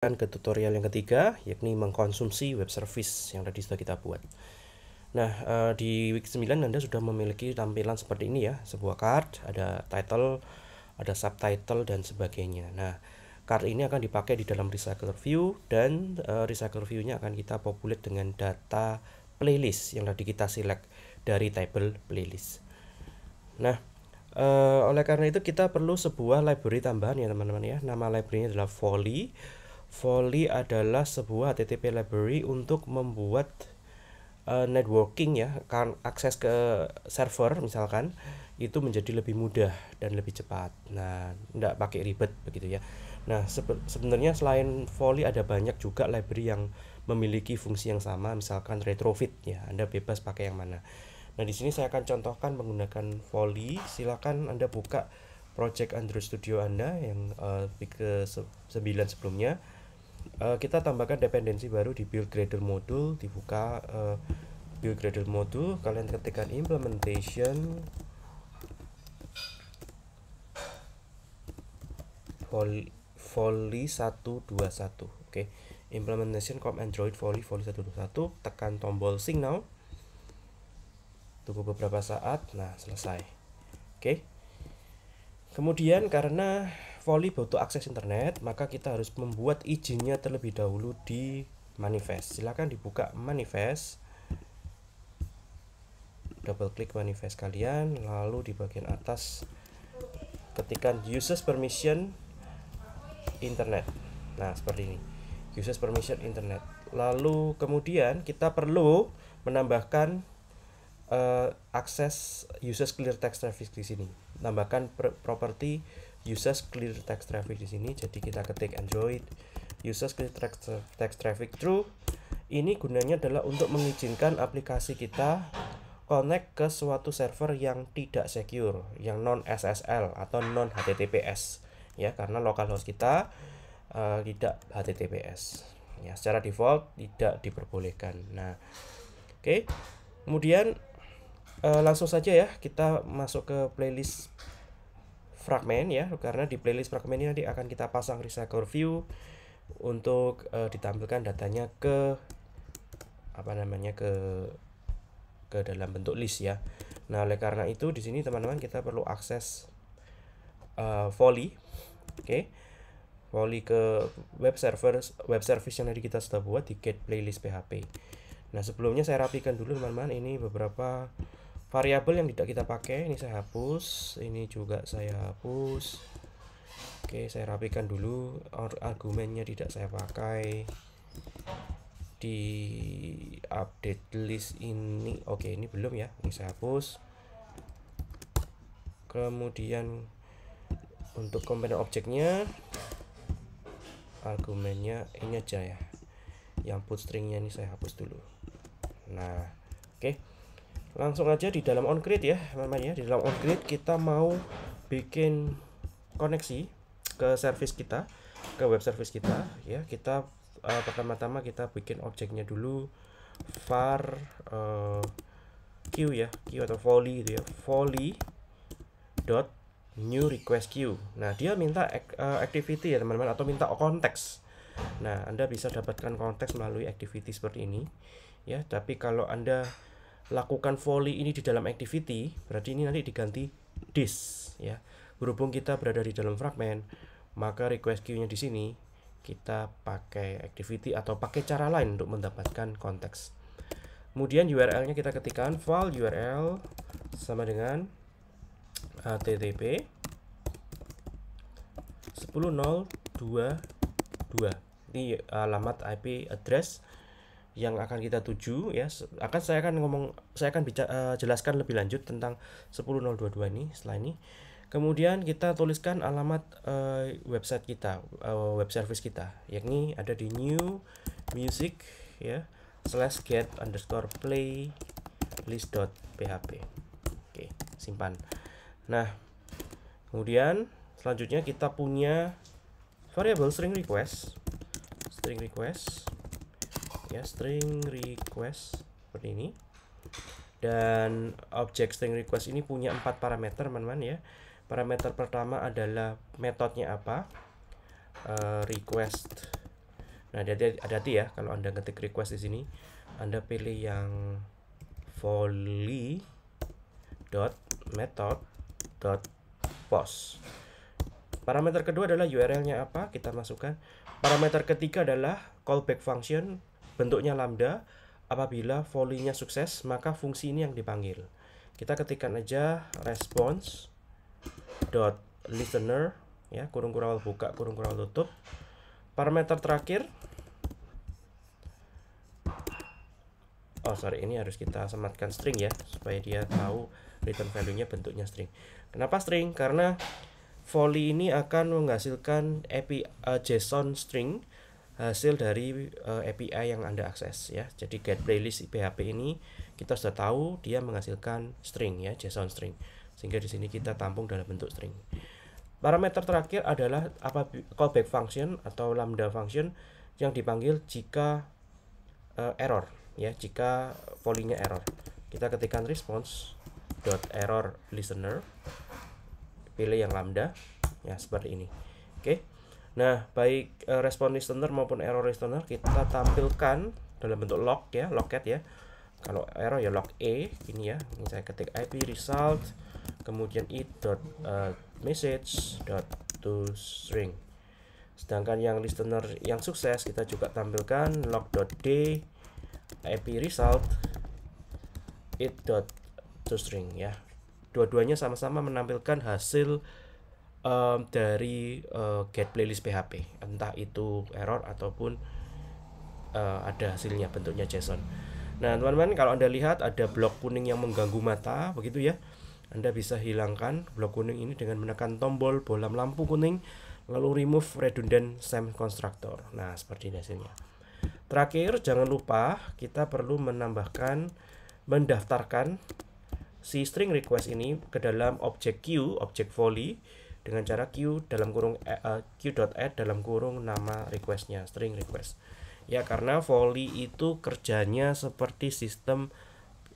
Dan ke tutorial yang ketiga, yakni mengkonsumsi web service yang tadi sudah kita buat. Nah, eh, di week 9 Anda sudah memiliki tampilan seperti ini ya, sebuah card, ada title, ada subtitle, dan sebagainya. Nah, card ini akan dipakai di dalam recycle View, dan uh, eh, Recycler View-nya akan kita populate dengan data playlist yang tadi kita select dari table playlist. Nah, uh, oleh karena itu kita perlu sebuah library tambahan ya teman-teman ya. Nama library adalah Volley Volley adalah sebuah HTTP library untuk membuat uh, networking ya, kan akses ke server misalkan itu menjadi lebih mudah dan lebih cepat. Nah, tidak pakai ribet begitu ya. Nah, sebenarnya selain Volley ada banyak juga library yang memiliki fungsi yang sama, misalkan retrofit ya. Anda bebas pakai yang mana. Nah, di sini saya akan contohkan menggunakan Volley. Silakan Anda buka project Android Studio Anda yang uh, ke 9 sebelumnya Eh, kita tambahkan dependensi baru di build gradle module dibuka uh, build gradle module kalian ketikkan implementation volley volley 121 oke okay. implementation com android volley volley 121 tekan tombol sync now tunggu beberapa saat nah selesai oke okay. kemudian karena volley butuh akses internet, maka kita harus membuat izinnya terlebih dahulu di manifest. Silahkan dibuka manifest. Double klik manifest kalian, lalu di bagian atas ketikan users permission internet. Nah, seperti ini. Users permission internet. Lalu kemudian kita perlu menambahkan uh, akses users clear text traffic di sini. Tambahkan properti users clear text traffic di sini jadi kita ketik android users clear text, text traffic true ini gunanya adalah untuk mengizinkan aplikasi kita connect ke suatu server yang tidak secure yang non SSL atau non HTTPS ya karena localhost kita uh, tidak HTTPS ya secara default tidak diperbolehkan nah oke okay. kemudian uh, langsung saja ya kita masuk ke playlist fragmen ya karena di playlist fragmen ini nanti akan kita pasang recycle view untuk uh, ditampilkan datanya ke apa namanya ke ke dalam bentuk list ya. Nah, oleh karena itu di sini teman-teman kita perlu akses uh, volley. Oke. Okay. Volley ke web server web service yang tadi kita sudah buat di get playlist PHP. Nah, sebelumnya saya rapikan dulu teman-teman ini beberapa variabel yang tidak kita pakai ini saya hapus ini juga saya hapus oke saya rapikan dulu argumennya tidak saya pakai di update list ini oke ini belum ya ini saya hapus kemudian untuk komponen objeknya argumennya ini aja ya yang put stringnya ini saya hapus dulu nah oke okay langsung aja di dalam on-grid ya ya di dalam on-grid kita mau bikin koneksi ke service kita ke web service kita ya kita uh, pertama-tama kita bikin objeknya dulu var uh, eh, q ya queue atau volley gitu ya volley dot new request queue nah dia minta eh, activity ya teman-teman atau minta konteks nah anda bisa dapatkan konteks melalui activity seperti ini ya tapi kalau anda lakukan volley ini di dalam activity, berarti ini nanti diganti this ya. Berhubung kita berada di dalam fragment maka request queue-nya di sini kita pakai activity atau pakai cara lain untuk mendapatkan konteks. Kemudian URL-nya kita ketikkan file URL sama dengan http eh, 10.022 ini eh, alamat IP address yang akan kita tuju ya akan saya akan ngomong saya akan bicara, uh, eh, jelaskan lebih lanjut tentang 10022 ini setelah ini kemudian kita tuliskan alamat uh, website kita uh, web service kita yakni ada di new music ya slash get underscore play list php oke simpan nah kemudian selanjutnya kita punya variable string request string request ya string request seperti ini dan objek string request ini punya empat parameter teman-teman ya parameter pertama adalah metodenya apa uh, request nah jadi hati hati ya kalau anda ketik request di sini anda pilih yang volley dot method dot post parameter kedua adalah URL-nya apa kita masukkan parameter ketiga adalah callback function Bentuknya lambda, apabila volley-nya sukses, maka fungsi ini yang dipanggil. Kita ketikkan aja response dot listener ya kurung kurawal buka kurung kurawal tutup parameter terakhir oh sorry ini harus kita sematkan string ya supaya dia tahu return value nya bentuknya string kenapa string karena volley ini akan menghasilkan API uh, eh, JSON string hasil dari uh, eh, API yang Anda akses ya. Jadi get playlist PHP ini kita sudah tahu dia menghasilkan string ya, JSON string. Sehingga di sini kita tampung dalam bentuk string. Parameter terakhir adalah apa callback function atau lambda function yang dipanggil jika uh, error ya, jika pollingnya error. Kita ketikkan response dot error listener pilih yang lambda ya seperti ini. Oke. Okay Nah, baik eh, respon listener maupun error listener kita tampilkan dalam bentuk log ya, loket ya. Kalau error ya log E ini ya. Ini saya ketik IP result kemudian i dot eh, message dot to string. Sedangkan yang listener yang sukses kita juga tampilkan log dot D IP result it dot to string ya. Dua-duanya sama-sama menampilkan hasil um, dari uh, get playlist PHP entah itu error ataupun uh, ada hasilnya bentuknya JSON nah teman-teman kalau anda lihat ada blok kuning yang mengganggu mata begitu ya anda bisa hilangkan blok kuning ini dengan menekan tombol bolam lampu kuning lalu remove redundant sem constructor nah seperti ini hasilnya terakhir jangan lupa kita perlu menambahkan mendaftarkan si string request ini ke dalam objek queue objek volley dengan cara q dalam kurung uh, e, eh, q.add e dalam kurung nama requestnya string request ya karena volley itu kerjanya seperti sistem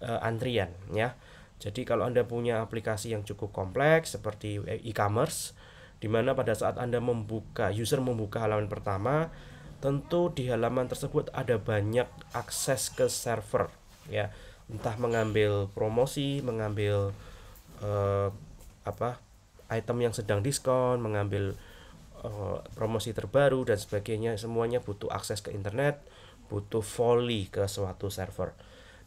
uh, antrian ya jadi kalau anda punya aplikasi yang cukup kompleks seperti e-commerce di mana pada saat anda membuka user membuka halaman pertama tentu di halaman tersebut ada banyak akses ke server ya entah mengambil promosi mengambil uh, apa item yang sedang diskon, mengambil uh, promosi terbaru dan sebagainya, semuanya butuh akses ke internet, butuh volley ke suatu server.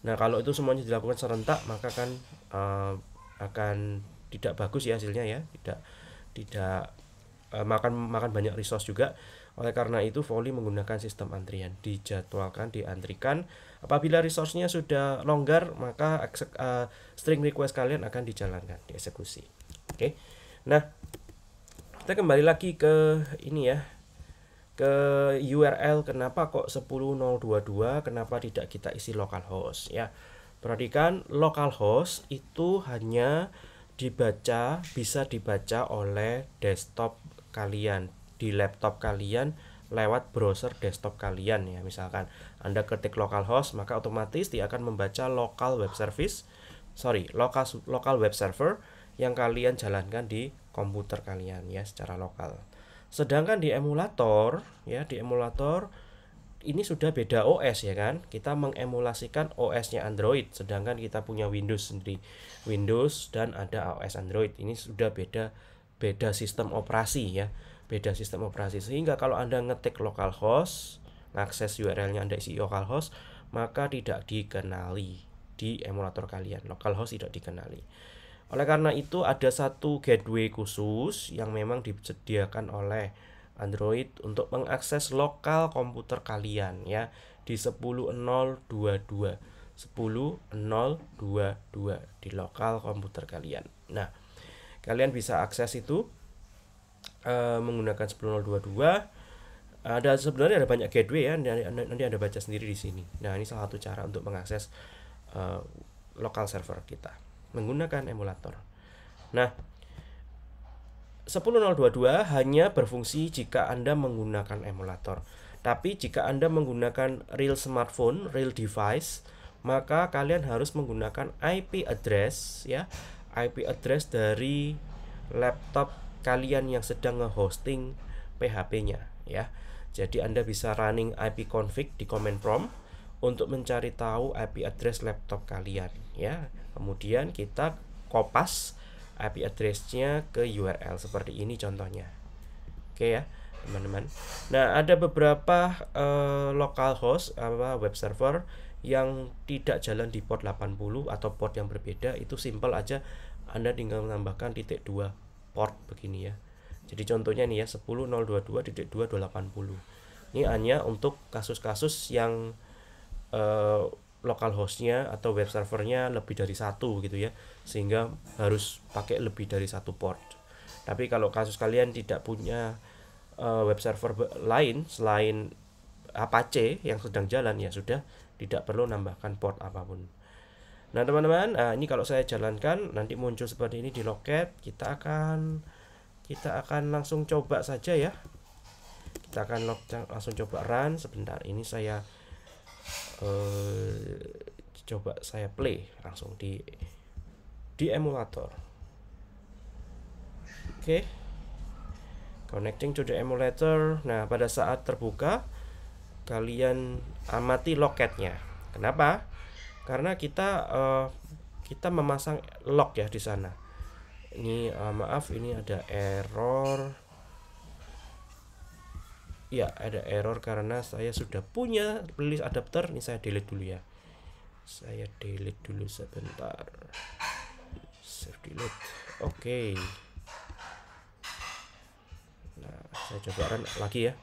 Nah, kalau itu semuanya dilakukan serentak, maka kan uh, akan tidak bagus ya hasilnya ya, tidak tidak uh, makan makan banyak resource juga. Oleh karena itu, volley menggunakan sistem antrian, dijadwalkan, diantrikan. Apabila resource-nya sudah longgar, maka uh, string request kalian akan dijalankan, dieksekusi. Oke. Okay? Nah, kita kembali lagi ke ini ya. Ke URL kenapa kok 10022, kenapa tidak kita isi localhost ya. Perhatikan localhost itu hanya dibaca bisa dibaca oleh desktop kalian di laptop kalian lewat browser desktop kalian ya misalkan Anda ketik localhost maka otomatis dia akan membaca local web service sorry local local web server yang kalian jalankan di komputer kalian ya secara lokal. Sedangkan di emulator ya di emulator ini sudah beda OS ya kan. Kita mengemulasikan OS-nya Android sedangkan kita punya Windows sendiri. Windows dan ada OS Android. Ini sudah beda beda sistem operasi ya. Beda sistem operasi sehingga kalau Anda ngetik localhost, akses URL-nya Anda isi localhost, maka tidak dikenali di emulator kalian. Localhost tidak dikenali. Oleh karena itu ada satu gateway khusus yang memang disediakan oleh Android untuk mengakses lokal komputer kalian ya di 10022 10022 di lokal komputer kalian. Nah, kalian bisa akses itu uh, menggunakan 10022 ada sebenarnya ada banyak gateway ya nanti, nanti ada baca sendiri di sini nah ini salah satu cara untuk mengakses uh, lokal server kita menggunakan emulator. Nah, 10022 hanya berfungsi jika Anda menggunakan emulator. Tapi jika Anda menggunakan real smartphone, real device, maka kalian harus menggunakan IP address ya, IP address dari laptop kalian yang sedang nge-hosting PHP-nya ya. Jadi Anda bisa running IP config di command prompt untuk mencari tahu IP address laptop kalian ya. Kemudian kita kopas IP addressnya ke URL seperti ini contohnya. Oke ya teman-teman. Nah, ada beberapa uh, host apa web server yang tidak jalan di port 80 atau port yang berbeda itu simple aja Anda tinggal menambahkan titik dua port begini ya. Jadi contohnya nih ya 10022.280. Ini hanya untuk kasus-kasus yang Eh, local hostnya atau web servernya lebih dari satu gitu ya sehingga harus pakai lebih dari satu port tapi kalau kasus kalian tidak punya uh, web server lain selain Apache yang sedang jalan ya sudah tidak perlu nambahkan port apapun nah teman-teman nah, ini kalau saya jalankan nanti muncul seperti ini di loket kita akan kita akan langsung coba saja ya kita akan langsung coba run sebentar ini saya uh, coba saya play langsung di di emulator oke okay. connecting to the emulator nah pada saat terbuka kalian amati loketnya kenapa karena kita uh, kita memasang lock ya di sana ini uh, maaf ini ada error ya ada error karena saya sudah punya playlist adapter ini saya delete dulu ya saya delete dulu sebentar save delete oke okay. nah saya coba run lagi ya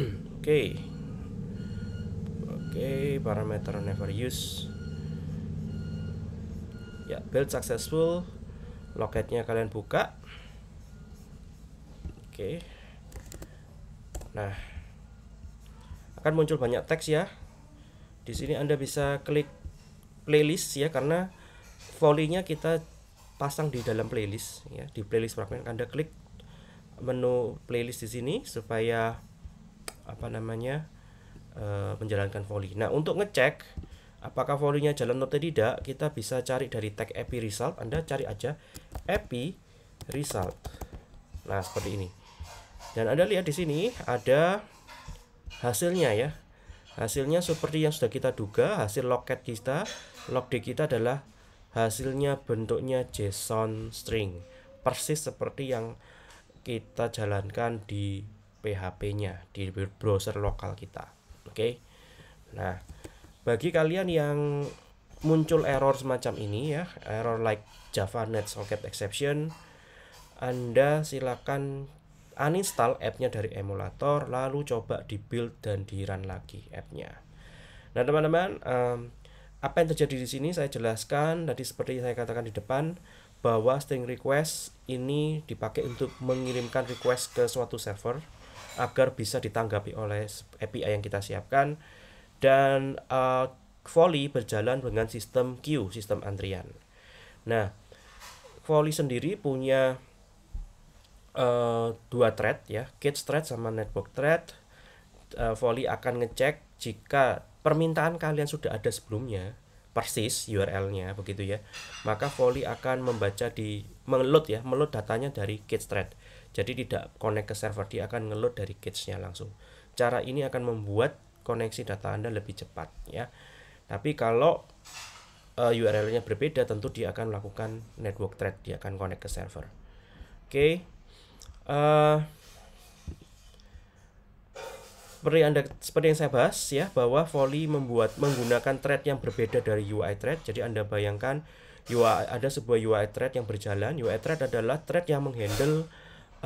oke okay. oke okay, parameter never use ya build successful loketnya kalian buka oke nah akan muncul banyak teks ya di sini anda bisa klik playlist ya karena volinya kita pasang di dalam playlist ya di playlist fragment anda klik menu playlist di sini supaya apa namanya uh, menjalankan volley. Nah untuk ngecek apakah volumenya jalan atau tidak kita bisa cari dari tag epi result Anda cari aja epi result nah seperti ini dan Anda lihat di sini ada hasilnya ya hasilnya seperti yang sudah kita duga hasil loket kita log logd kita adalah hasilnya bentuknya JSON string persis seperti yang kita jalankan di PHP-nya di browser lokal kita oke okay? nah bagi kalian yang muncul error semacam ini ya error like Java Net Socket Exception Anda silakan uninstall app-nya dari emulator lalu coba di build dan di run lagi app-nya nah teman-teman um, apa yang terjadi di sini saya jelaskan tadi seperti saya katakan di depan bahwa string request ini dipakai untuk mengirimkan request ke suatu server agar bisa ditanggapi oleh API yang kita siapkan dan uh, eh, volley berjalan dengan sistem Q, sistem antrian. Nah, volley sendiri punya uh, dua thread ya, gauge thread sama network thread. Uh, eh, Volley akan ngecek jika permintaan kalian sudah ada sebelumnya, persis URL-nya begitu ya. Maka Volley akan membaca di mengload ya, mengload datanya dari gauge thread. Jadi tidak connect ke server, dia akan ngeload dari gauge-nya langsung. Cara ini akan membuat koneksi data Anda lebih cepat ya. Tapi kalau uh, eh, URL-nya berbeda tentu dia akan melakukan network thread, dia akan connect ke server. Oke. Okay. Uh, eh, seperti Anda seperti yang saya bahas ya bahwa Volley membuat menggunakan thread yang berbeda dari UI thread. Jadi Anda bayangkan UI ada sebuah UI thread yang berjalan. UI thread adalah thread yang menghandle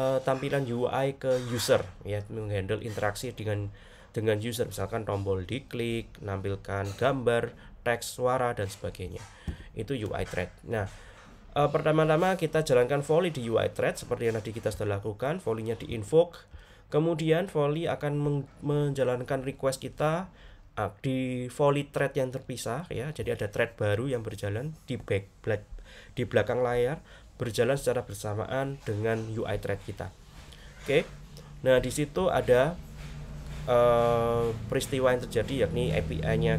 uh, tampilan UI ke user ya, menghandle interaksi dengan dengan user misalkan tombol diklik nampilkan gambar teks suara dan sebagainya itu UI thread nah e, pertama-tama kita jalankan volley di UI thread seperti yang tadi kita sudah lakukan volleynya di invoke kemudian volley akan menjalankan request kita ah, di volley thread yang terpisah ya jadi ada thread baru yang berjalan di back black, di belakang layar berjalan secara bersamaan dengan UI thread kita oke okay. nah di situ ada uh, peristiwa yang terjadi yakni API-nya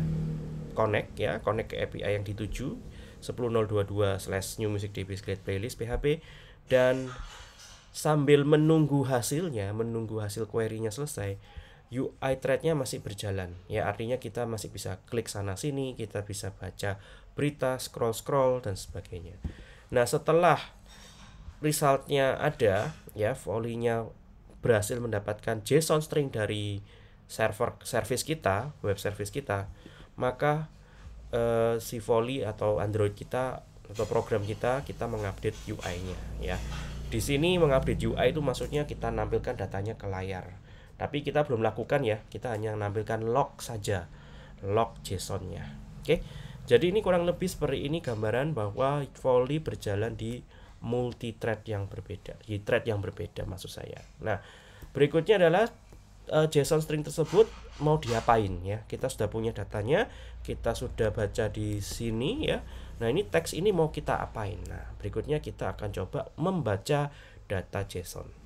connect ya, connect ke API yang dituju 10022 slash new music db playlist PHP dan sambil menunggu hasilnya, menunggu hasil query-nya selesai, UI thread-nya masih berjalan. Ya, artinya kita masih bisa klik sana sini, kita bisa baca berita, scroll-scroll dan sebagainya. Nah, setelah resultnya ada, ya, volley-nya berhasil mendapatkan JSON string dari server service kita, web service kita, maka eh, si Volley atau Android kita atau program kita kita mengupdate UI-nya ya. Di sini mengupdate UI itu maksudnya kita nampilkan datanya ke layar. Tapi kita belum lakukan ya, kita hanya menampilkan log saja, log JSON-nya. Oke. Jadi ini kurang lebih seperti ini gambaran bahwa volley berjalan di multi thread yang berbeda, di thread yang berbeda maksud saya. Nah, berikutnya adalah uh, JSON string tersebut mau diapain ya. Kita sudah punya datanya, kita sudah baca di sini ya. Nah, ini teks ini mau kita apain. Nah, berikutnya kita akan coba membaca data JSON.